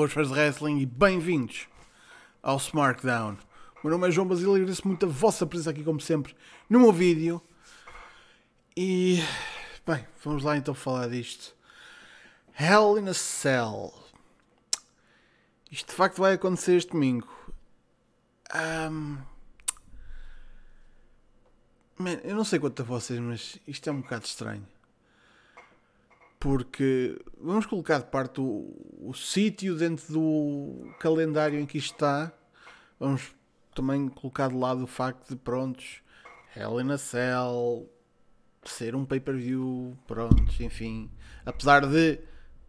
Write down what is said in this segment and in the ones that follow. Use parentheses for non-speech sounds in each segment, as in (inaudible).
Warfare Wrestling e bem-vindos ao SmartDown. O meu nome é João Basílio e agradeço muito a vossa presença aqui, como sempre, no meu vídeo. E, bem, vamos lá então falar disto. Hell in a Cell. Isto de facto vai acontecer este domingo. Um... Man, eu não sei quanto a vocês, mas isto é um bocado estranho porque vamos colocar de parte o, o sítio dentro do calendário em que está, vamos também colocar de lado o facto de, prontos, Hell in a Cell ser um pay-per-view, prontos, enfim, apesar de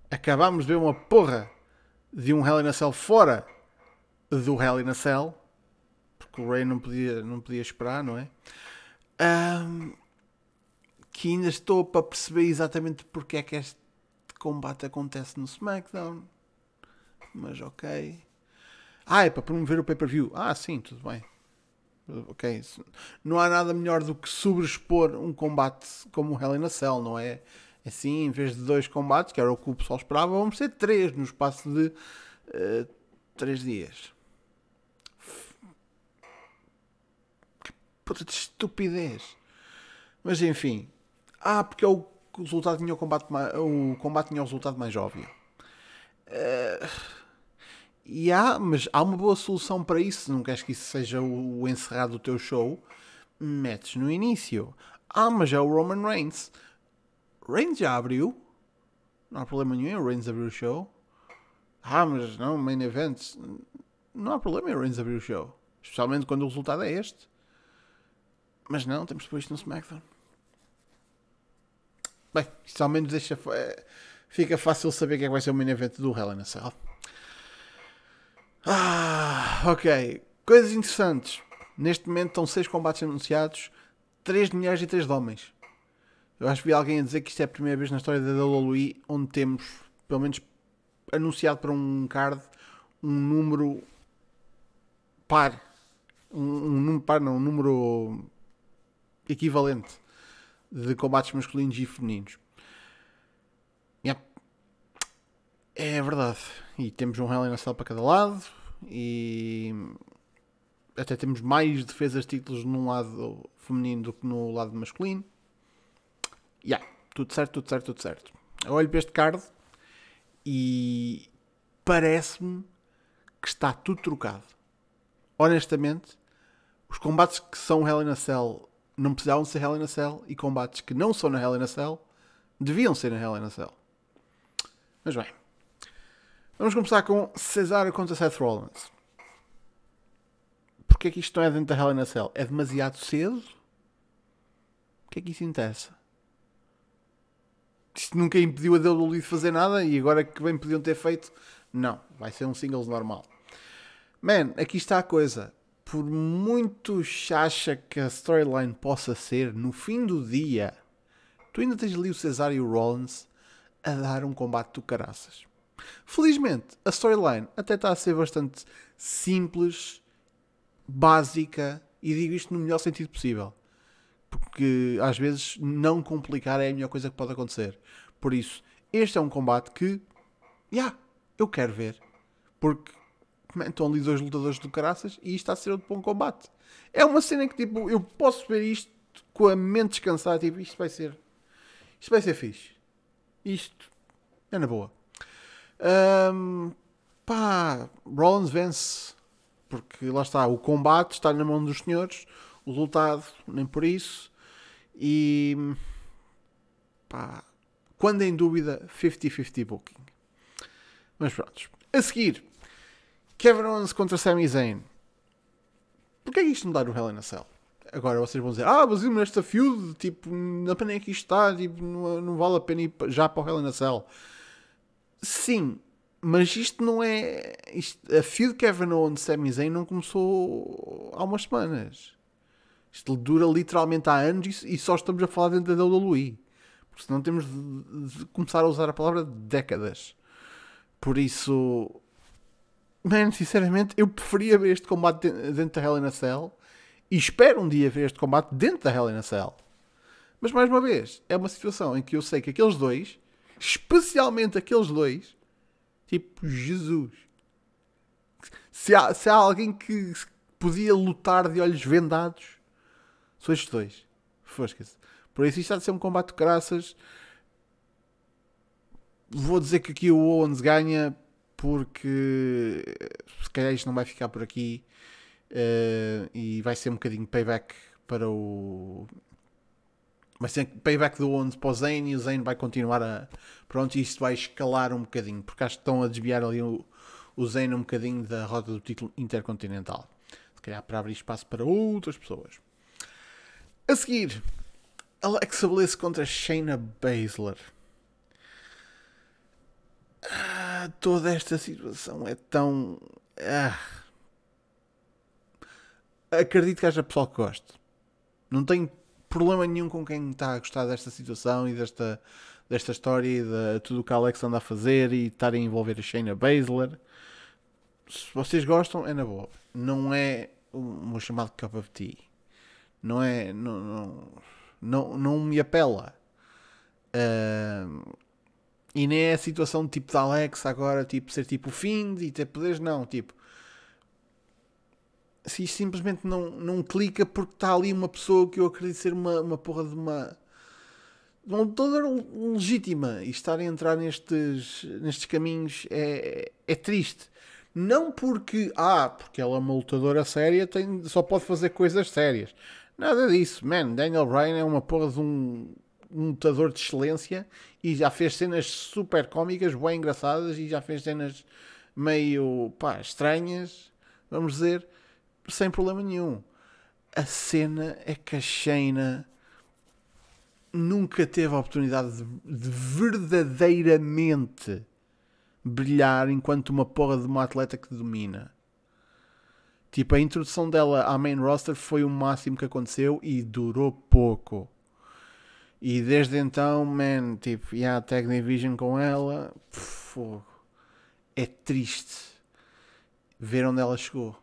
acabámos de ver uma porra de um Hell in a Cell fora do Hell in a Cell, porque o Ray não podia, não podia esperar, não é? Um, que ainda estou para perceber exatamente porque é que este combate acontece no SmackDown. Mas ok. Ah, é para promover o pay-per-view. Ah, sim, tudo bem. Ok. Não há nada melhor do que sobrespor um combate como o Hell in a Cell, não é? é assim, em vez de dois combates, que era o que o pessoal esperava, vamos ter três no espaço de uh, três dias. Que puta de estupidez. Mas enfim, ah, porque é o resultado tinha o combate mais, o combate tinha o resultado mais óbvio. Uh, e há, mas há uma boa solução para isso. Não queres que isso seja o, o encerrado do teu show? Metes no início. Ah, mas é o Roman Reigns. Reigns já abriu. Não há problema nenhum. O Reigns abriu o show. Ah, mas não, main event. Não há problema em o Reigns abrir o show. Especialmente quando o resultado é este. Mas não, temos depois isto no SmackDown. Bem, isto ao menos deixa. Eh, fica fácil saber quem é que vai ser o main event do Hell in a Cell. Ah, ok. Coisas interessantes. Neste momento estão 6 combates anunciados, 3 de mulheres e 3 de homens. Eu acho que vi alguém a dizer que isto é a primeira vez na história da WWE onde temos, pelo menos anunciado para um card, um número par. Um, um número par, não, um número equivalente de combates masculinos e femininos. Yep. É verdade. E temos um Hell in a Cell para cada lado e até temos mais defesas títulos num lado feminino do que no lado masculino. Yeah, tudo certo, tudo certo, tudo certo. Eu olho para este card e parece-me que está tudo trocado. Honestamente, os combates que são Hell in a Cell não precisavam ser Hell in a Cell e combates que não são na Hell in a Cell deviam ser na Hell in a Cell. Mas bem, vamos começar com Cesaro contra Seth Rollins. Porquê é que isto não é dentro da Hell in a Cell? É demasiado cedo? O que é que isso interessa? Isto nunca impediu a WWE de fazer nada e agora que bem podiam ter feito, não, vai ser um singles normal. Man, aqui está a coisa por muito chacha que a storyline possa ser, no fim do dia, tu ainda tens ali o Cesaro e o Rollins a dar um combate do caraças. Felizmente, a storyline até está a ser bastante simples, básica, e digo isto no melhor sentido possível. Porque às vezes não complicar é a melhor coisa que pode acontecer. Por isso, este é um combate que, já, yeah, eu quero ver. Porque comentam é? ali dois lutadores do caraças e isto está a ser outro bom combate. É uma cena que tipo, eu posso ver isto com a mente descansada, tipo, isto vai ser. Isto vai ser fixe. Isto é na boa. Um, pá, Rollins vence. Porque lá está, o combate está na mão dos senhores, o resultado nem por isso. E pá, quando em dúvida, 50-50 booking. Mas pronto. A seguir, Kevin Owens contra Sami Zayn. Porquê é que isto não dá no Hell in a Cell? Agora vocês vão dizer, ah, mas nesta feud, tipo, na pena é que isto está, tipo, não, não vale a pena ir já para o Hell in a Cell. Sim, mas isto não é. Isto, a feud Kevin Owens Sami Zayn não começou há umas semanas. Isto dura literalmente há anos e, e só estamos a falar dentro da WWE. Porque senão temos de, de começar a usar a palavra décadas. Por isso, Mano, sinceramente, eu preferia ver este combate dentro da Hell in a Cell e espero um dia ver este combate dentro da Hell in a Cell. Mas mais uma vez, é uma situação em que eu sei que aqueles dois, especialmente aqueles dois, tipo, Jesus. Se há, se há alguém que podia lutar de olhos vendados, são estes dois. Fosca-se. Por isso isto há de ser um combate de graças. Vou dizer que aqui o Owens ganha porque eh, se calhar isto não vai ficar por aqui uh, e vai ser um bocadinho payback para o. Vai ser payback do 11 para o Zane e o Zane vai continuar a. Pronto, isto vai escalar um bocadinho, porque acho que estão a desviar ali o, o Zane um bocadinho da roda do título intercontinental. Se calhar para abrir espaço para outras pessoas. A seguir, Alexa Bliss contra Shayna Baszler. Ah toda esta situação é tão. Ah. Acredito que haja pessoal que goste. Não tenho problema nenhum com quem está a gostar desta situação e desta, desta história e de tudo o que a Alex anda a fazer e estar a envolver a Shayna Baszler. Se vocês gostam, é na boa. Não é o meu chamado cup of tea. Não é. Não, não, não, não me apela. Uh, e nem é a situação tipo de tipo da Alex agora, tipo, ser tipo o Find e ter poderes, não. Tipo, se isto simplesmente não, não clica porque está ali uma pessoa que eu acredito ser uma, uma porra de uma. de uma lutadora legítima e estar a entrar nestes, nestes caminhos é, é triste. Não porque, ah, porque ela é uma lutadora séria, tem, só pode fazer coisas sérias. Nada disso, man. Daniel Bryan é uma porra de um um lutador de excelência e já fez cenas super cómicas, bem engraçadas e já fez cenas meio pá, estranhas, vamos dizer, sem problema nenhum. A cena é que a Shayna nunca teve a oportunidade de, de verdadeiramente brilhar enquanto uma porra de uma atleta que domina. Tipo, a introdução dela à main roster foi o máximo que aconteceu e durou pouco. E desde então, man, tipo, e a Technivision com ela, fogo. É triste ver onde ela chegou.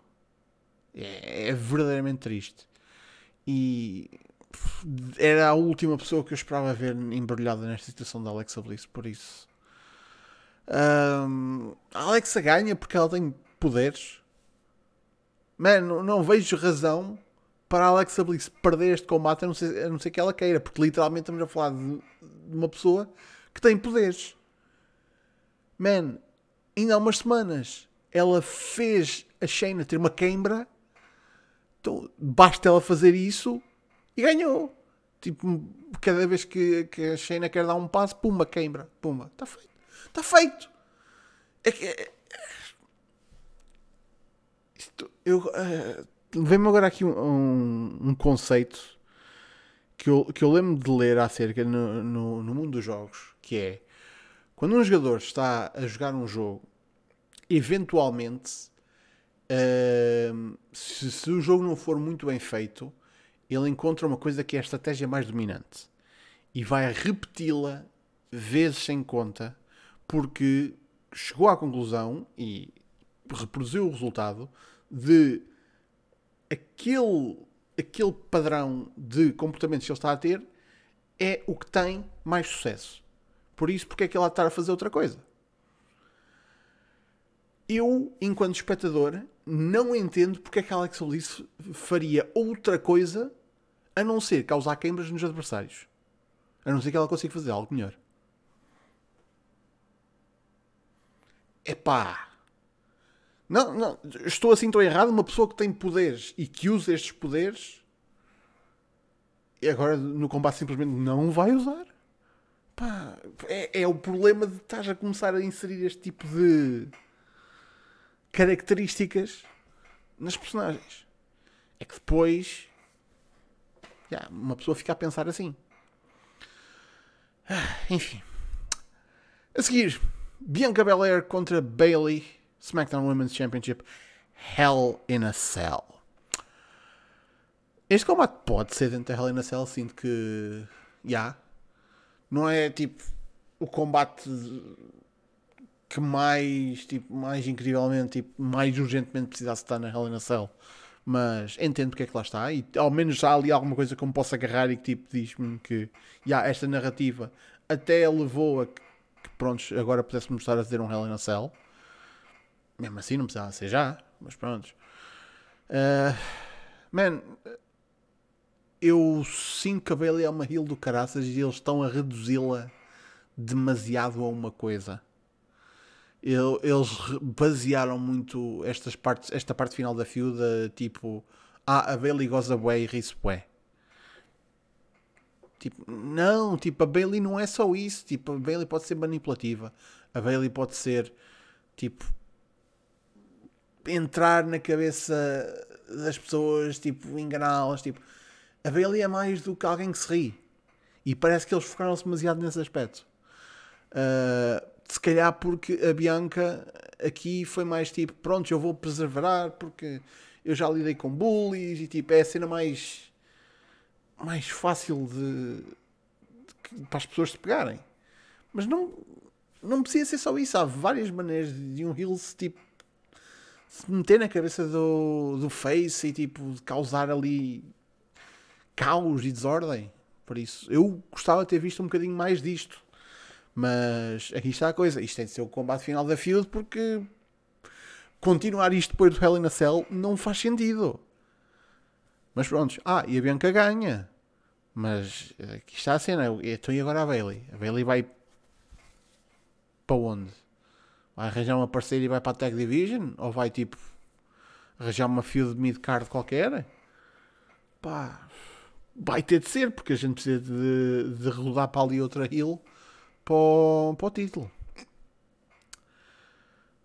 É, é verdadeiramente triste. E era a última pessoa que eu esperava ver embrulhada nesta situação da Alexa Bliss, por isso. Um, a Alexa ganha porque ela tem poderes. Mano, não vejo razão para a Alexa Bliss perder este combate, a não, ser, a não ser que ela queira, porque literalmente estamos a falar de, de uma pessoa que tem poderes. Man, ainda há umas semanas ela fez a Shayna ter uma queimbra, então basta ela fazer isso e ganhou. Tipo, cada vez que, que a Shayna quer dar um passo, pumba, queimbra, pumba, está feito. Está feito. É que. É, é, isto, eu. Uh, vem me agora aqui um, um, um, conceito que eu, que eu lembro de ler acerca no, no, no mundo dos jogos, que é quando um jogador está a jogar um jogo, eventualmente, uh, se, se, o jogo não for muito bem feito, ele encontra uma coisa que é a estratégia mais dominante e vai repeti-la vezes sem conta, porque chegou à conclusão e reproduziu o resultado de aquele, aquele padrão de comportamentos que ele está a ter é o que tem mais sucesso. Por isso, porque é que ele há de estar a fazer outra coisa? Eu, enquanto espectador, não entendo porque é que Alex Bliss faria outra coisa a não ser causar queimbras nos adversários. A não ser que ela consiga fazer algo melhor. Epá! Não, não, estou assim tão errado. Uma pessoa que tem poderes e que usa estes poderes, e agora no combate simplesmente não vai usar. Pá, é, é o problema de estás a começar a inserir este tipo de características nas personagens. É que depois já uma pessoa fica a pensar assim. Ah, enfim. A seguir, Bianca Belair contra Bailey SmackDown Women's Championship Hell in a Cell. Este combate pode ser dentro da Hell in a Cell, sinto que. Já. Yeah. Não é tipo o combate que mais, tipo, mais incrivelmente, tipo, mais urgentemente precisasse estar na Hell in a Cell. Mas entendo porque é que lá está. E ao menos há ali alguma coisa que me possa agarrar e que tipo, diz-me que yeah, esta narrativa até levou a que, que prontos, agora pudéssemos estar a fazer um Hell in a Cell. Mesmo assim, não precisava ser já, mas pronto. Uh, man, eu sinto que a Bailey é uma heel do caraças e eles estão a reduzi-la demasiado a uma coisa. Eu, eles basearam muito estas partes, esta parte final da fiuda tipo, ah, a Bailey goza bué e ri-se bué. Tipo, não, tipo, a Bailey não é só isso. Tipo, a Bailey pode ser manipulativa. A Bailey pode ser, tipo, entrar na cabeça das pessoas, tipo, enganá-las, tipo, a Bailey é mais do que alguém que se ri. E parece que eles focaram-se demasiado nesse aspecto. Uh, se calhar porque a Bianca aqui foi mais tipo, pronto, eu vou preservar porque eu já lidei com bullies e tipo, é a cena mais mais fácil de, de, de para as pessoas se pegarem. Mas não, não precisa ser só isso. Há várias maneiras de um heel se tipo se meter na cabeça do, do Face e tipo causar ali caos e desordem. Por isso, eu gostava de ter visto um bocadinho mais disto. Mas aqui está a coisa. Isto tem de ser o combate final da Field porque continuar isto depois do Hell in a Cell não faz sentido. Mas pronto, ah, e a Bianca ganha. Mas aqui está a cena. Então e agora a Bailey? A Bailey vai para onde? vai arranjar uma parceria e vai para a Tag Division? Ou vai tipo arranjar uma field mid-card qualquer? Pá, vai ter de ser, porque a gente precisa de, de rodar para ali outra hill para o, para o título.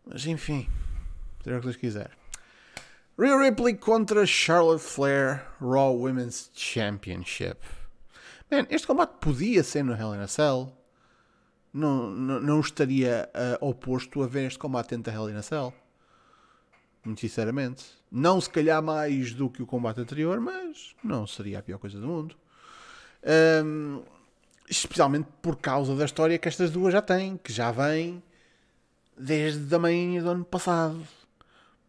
Mas enfim, será o que Deus quiser. Rhea Ripley contra Charlotte Flair Raw Women's Championship. Man, este combate podia ser no Hell in a Cell não, não, não estaria uh, oposto a ver este combate entre a Hell in a Cell. Muito sinceramente. Não se calhar mais do que o combate anterior, mas não seria a pior coisa do mundo. Um, ehm, especialmente por causa da história que estas duas já têm, que já vem desde a manhã do ano passado.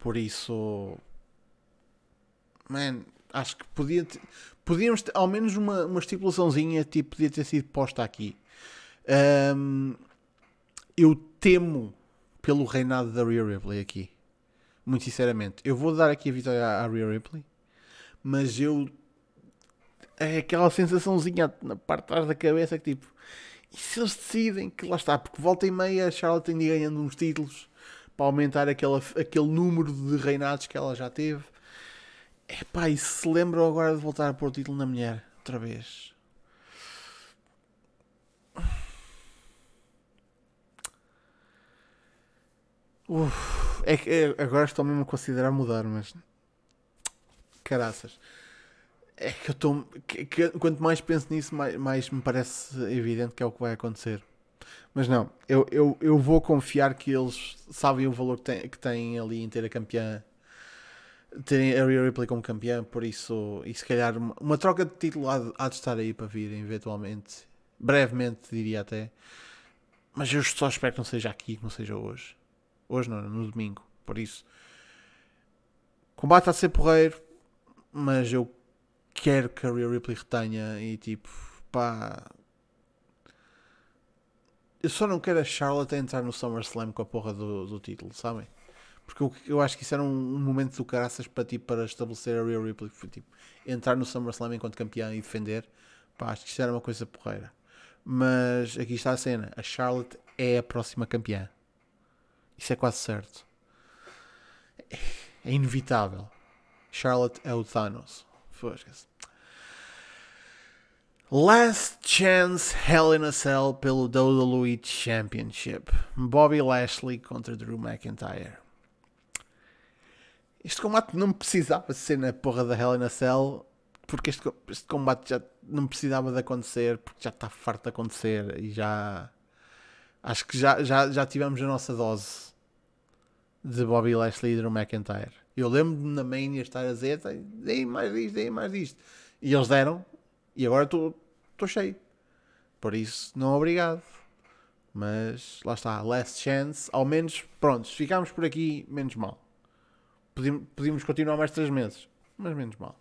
Por isso, man, acho que podia ter, podíamos ter ao menos uma, uma estipulaçãozinha, tipo, podia ter sido posta aqui. Um, eu temo pelo reinado da Rhea Ripley aqui. Muito sinceramente. Eu vou dar aqui a vitória à, Rhea Ripley, mas eu. É aquela sensaçãozinha na parte de trás da cabeça que tipo. E se eles decidem que lá está, porque volta e meia a Charlotte tem de ganhando uns títulos para aumentar aquela, aquele número de reinados que ela já teve. Epá, e se lembram agora de voltar a pôr o título na mulher, outra vez. Uf, é, é, agora estou mesmo a considerar mudar, mas. Caraças. É que eu estou. Quanto mais penso nisso, mais, mais, me parece evidente que é o que vai acontecer. Mas não, eu, eu, eu vou confiar que eles sabem o valor que têm, que têm ali em ter a campeã. Terem a Rhea Ripley como campeã, por isso, e se calhar uma, uma troca de título há, há de estar aí para vir, eventualmente. Brevemente, diria até. Mas eu só espero que não seja aqui, que não seja hoje. Hoje não, no domingo. Por isso, combate a ser porreiro, mas eu quero que a Rhea Ripley retenha e tipo, pá. Eu só não quero a Charlotte entrar no SummerSlam com a porra do, do título, sabem? Porque eu, eu acho que isso era um, um momento do caraças para, tipo, para estabelecer a Rhea Ripley. Foi, tipo, entrar no SummerSlam enquanto campeã e defender. Pá, acho que isso era uma coisa porreira. Mas aqui está a cena. A Charlotte é a próxima campeã. Isso é quase certo. É inevitável. Charlotte é o Thanos. fosca Last Chance Hell in a Cell pelo WWE Championship. Bobby Lashley contra Drew McIntyre. Este combate não precisava ser na porra da Hell in a Cell, porque este, este combate já não precisava de acontecer, porque já está farto de acontecer e já Acho que já, já, já tivemos a nossa dose de Bobby Lashley e Drew McIntyre. Eu lembro-me na Mania estar a dizer: dei mais disto, dei mais disto. E eles deram, e agora estou cheio. Por isso, não obrigado. Mas lá está, last chance. Ao menos, se ficarmos por aqui, menos mal. Podíamos continuar mais 3 meses, mas menos mal.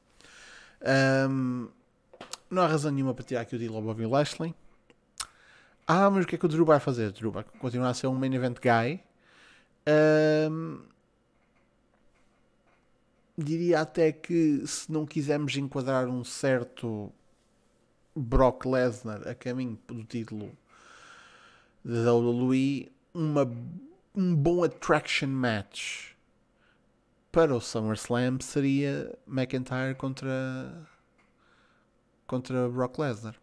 Um, não há razão nenhuma para tirar aqui o deal ao Bobby Lashley. Ah, mas o que é que o Drew vai fazer? O Drew vai continuar a ser um main event guy. Um, diria até que se não quisermos enquadrar um certo Brock Lesnar a caminho do título da WWE, uma, um bom attraction match para o SummerSlam seria McIntyre contra contra Brock Lesnar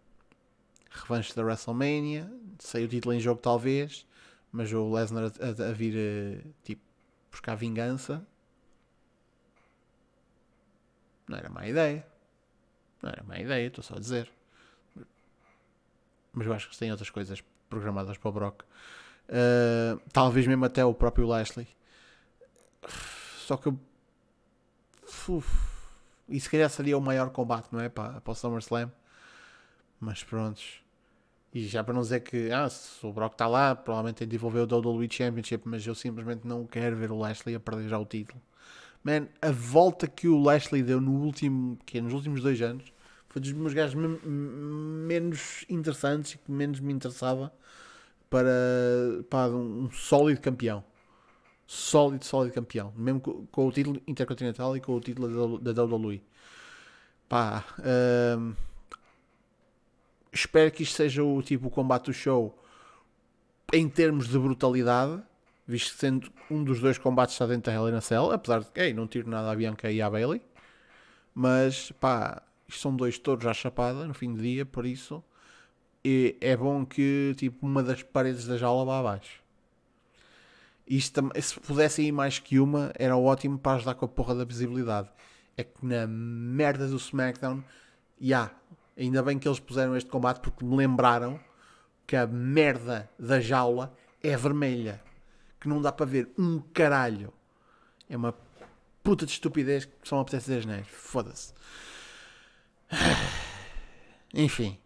revanche da WrestleMania, sei o título em jogo talvez, mas o Lesnar a, a, a vir eh, tipo buscar vingança. Não era má ideia. Não era má ideia, estou só a dizer. Mas eu acho que tem outras coisas programadas para o Brock. Uh, talvez mesmo até o próprio Lashley. Só que eu. Uf, e se calhar seria o maior combate, não é? Para, para o SummerSlam. Mas prontos. E já para não dizer que, ah, se o Brock está lá, provavelmente tem de envolver o WWE Championship, mas eu simplesmente não quero ver o Lashley a perder já o título. Man, a volta que o Lashley deu no último, que é, nos últimos dois anos, foi dos meus gajos menos interessantes e que menos me interessava para, para um, um sólido campeão. Sólido, sólido campeão. Mesmo com, com o título intercontinental e com o título da, da WWE. Pá, hum, espero que isto seja o tipo o combate do show em termos de brutalidade, visto que sendo um dos dois combates está dentro da Hell in a Cell, apesar de que não tiro nada à Bianca e à Bailey, mas pá, isto são dois touros à chapada no fim do dia, por isso e é bom que tipo uma das paredes da jaula vá abaixo. Isto, se pudessem ir mais que uma, era ótimo para ajudar com a porra da visibilidade. É que na merda do SmackDown, já, yeah, Ainda bem que eles puseram este combate porque me lembraram que a merda da jaula é vermelha. Que não dá para ver um caralho. É uma puta de estupidez que só me apetece dizer né Foda-se. (sighs) Enfim.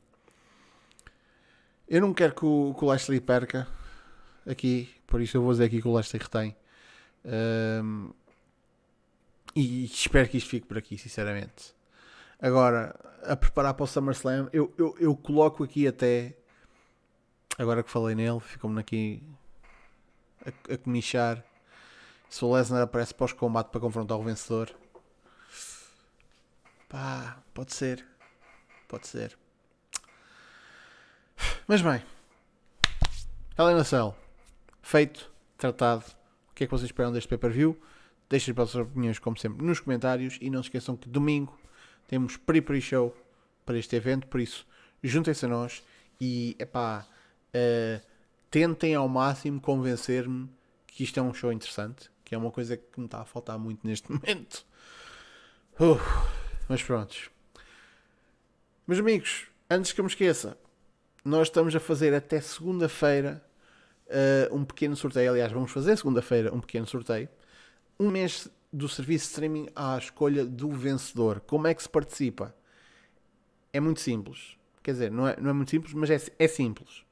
Eu não quero que o, que o Lashley perca aqui. Por isso eu vou dizer aqui que o Lashley retém. Um, e espero que isto fique por aqui, sinceramente. Agora, a preparar para o SummerSlam, eu, eu, eu coloco aqui até. Agora que falei nele, ficou-me aqui a, a comichar. Se o Lesnar aparece pós-combate para confrontar o vencedor, pá, pode ser. Pode ser. Mas bem, Helena na Cell, feito, tratado. O que é que vocês esperam deste pay-per-view? Deixem as vossas opiniões, como sempre, nos comentários. E não se esqueçam que domingo temos pre-pre show para este evento, por isso juntem-se a nós e epá, uh, tentem ao máximo convencer-me que isto é um show interessante, que é uma coisa que me está a faltar muito neste (laughs) momento. Uh, mas pronto Meus amigos, antes que eu me esqueça, nós estamos a fazer até segunda-feira uh, um pequeno sorteio. Aliás, vamos fazer segunda-feira um pequeno sorteio. Um mês do serviço de streaming à escolha do vencedor. Como é que se participa? É muito simples. Quer dizer, não é, não é muito simples, mas é, é simples.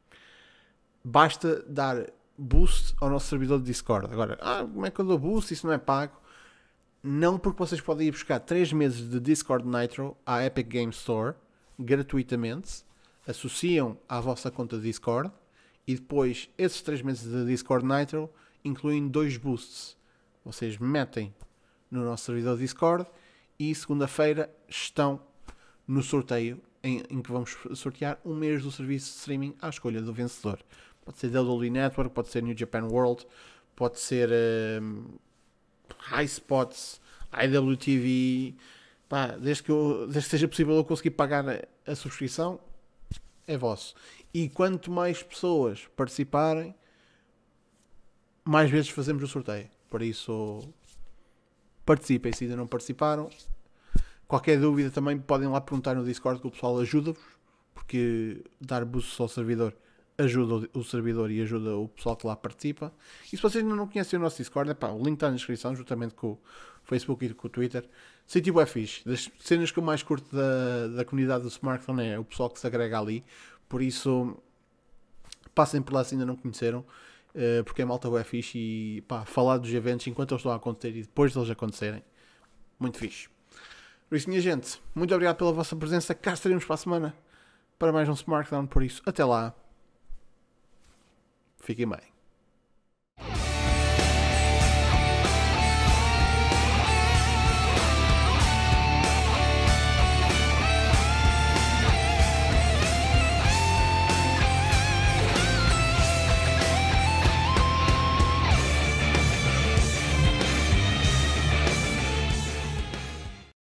Basta dar boost ao nosso servidor de Discord. Agora, ah, como é que eu dou boost? Isso não é pago. Não, porque vocês podem ir buscar 3 meses de Discord Nitro à Epic Game Store gratuitamente. Associam à vossa conta de Discord e depois esses 3 meses de Discord Nitro incluem dois boosts. Vocês metem no nosso servidor Discord e segunda-feira estão no sorteio em, em, que vamos sortear um mês do serviço de streaming à escolha do vencedor. Pode ser WWE Network, pode ser New Japan World, pode ser um, High Spots, IWTV. Pá, desde, que eu, desde que seja possível eu conseguir pagar a, a subscrição, é vosso. E quanto mais pessoas participarem, mais vezes fazemos o sorteio. para isso, participem se ainda não participaram. Qualquer dúvida também podem lá perguntar no Discord que o pessoal ajuda-vos, porque dar buço ao servidor ajuda o servidor e ajuda o pessoal que lá participa. E se vocês ainda não conhecem o nosso Discord, é o link está na descrição, juntamente com o Facebook e com o Twitter. Sítio é fixe. Das cenas que eu mais curto da, da comunidade do smartphone é o pessoal que se agrega ali. Por isso, passem por lá se ainda não conheceram. Eh, porque é malta é fixe e pá, falar dos eventos enquanto eles estão a acontecer e depois deles acontecerem, muito fixe. Por isso, minha gente, muito obrigado pela vossa presença. Cá estaremos para a semana para mais um Smartdown. Por isso, até lá. Fiquem bem.